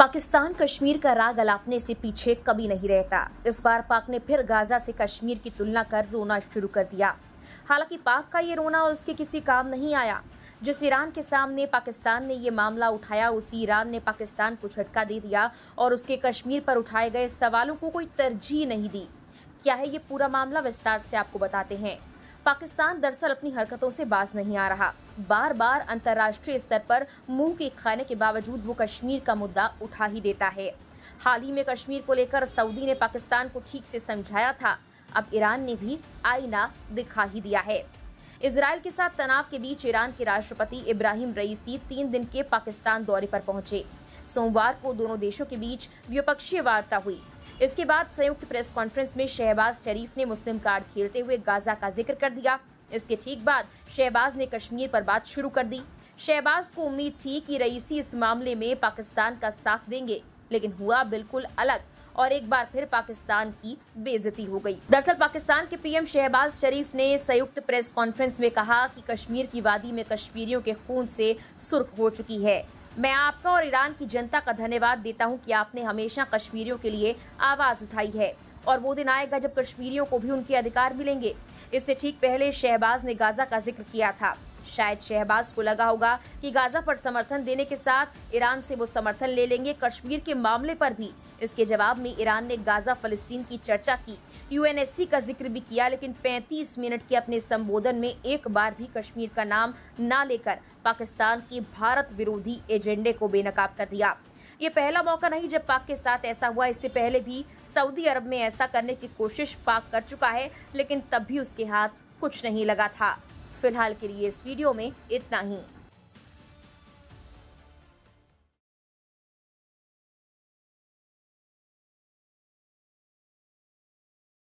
पाकिस्तान कश्मीर का राग अलापने से पीछे कभी नहीं रहता इस बार पाक ने फिर गाजा से कश्मीर की तुलना कर रोना शुरू कर दिया हालांकि पाक का ये रोना उसके किसी काम नहीं आया जिस ईरान के सामने पाकिस्तान ने ये मामला उठाया उसी ईरान ने पाकिस्तान को झटका दे दिया और उसके कश्मीर पर उठाए गए सवालों को कोई तरजीह नहीं दी क्या है ये पूरा मामला विस्तार से आपको बताते हैं पाकिस्तान दरअसल अपनी हरकतों से बाज नहीं आ रहा बार बार अंतर्राष्ट्रीय स्तर पर मुंह के खाने के बावजूद वो कश्मीर का मुद्दा उठा ही देता है हाल ही में कश्मीर को लेकर सऊदी ने पाकिस्तान को ठीक से समझाया था अब ईरान ने भी आईना दिखा ही दिया है इसराइल के साथ तनाव के बीच ईरान के राष्ट्रपति इब्राहिम रईसी तीन दिन के पाकिस्तान दौरे पर पहुंचे सोमवार को दोनों देशों के बीच द्विपक्षीय वार्ता हुई इसके बाद संयुक्त प्रेस कॉन्फ्रेंस में शहबाज शरीफ ने मुस्लिम कार्ड खेलते हुए गाजा का जिक्र कर दिया इसके ठीक बाद शहबाज ने कश्मीर पर बात शुरू कर दी शहबाज को उम्मीद थी कि रईसी इस मामले में पाकिस्तान का साथ देंगे लेकिन हुआ बिल्कुल अलग और एक बार फिर पाकिस्तान की बेजती हो गई दरअसल पाकिस्तान के पीएम शहबाज शरीफ ने संयुक्त प्रेस कॉन्फ्रेंस में कहा कि कश्मीर की वादी में कश्मीरियों के खून से सुर्ख हो चुकी है मैं आपका और ईरान की जनता का धन्यवाद देता हूं कि आपने हमेशा कश्मीरियों के लिए आवाज उठाई है और वो दिन आएगा जब कश्मीरियों को भी उनके अधिकार मिलेंगे इससे ठीक पहले शहबाज ने गाजा का जिक्र किया था शायद शहबाज को लगा होगा कि गाजा पर समर्थन देने के साथ ईरान से वो समर्थन ले लेंगे कश्मीर के मामले पर भी इसके जवाब में ईरान ने गाजा फलस्तीन की चर्चा की यूएनएससी का जिक्र भी किया लेकिन 35 मिनट के अपने संबोधन में एक बार भी कश्मीर का नाम ना लेकर पाकिस्तान के भारत विरोधी एजेंडे को बेनकाब कर दिया ये पहला मौका नहीं जब पाक के साथ ऐसा हुआ इससे पहले भी सऊदी अरब में ऐसा करने की कोशिश पाक कर चुका है लेकिन तब भी उसके हाथ कुछ नहीं लगा था फिलहाल के लिए इस वीडियो में इतना ही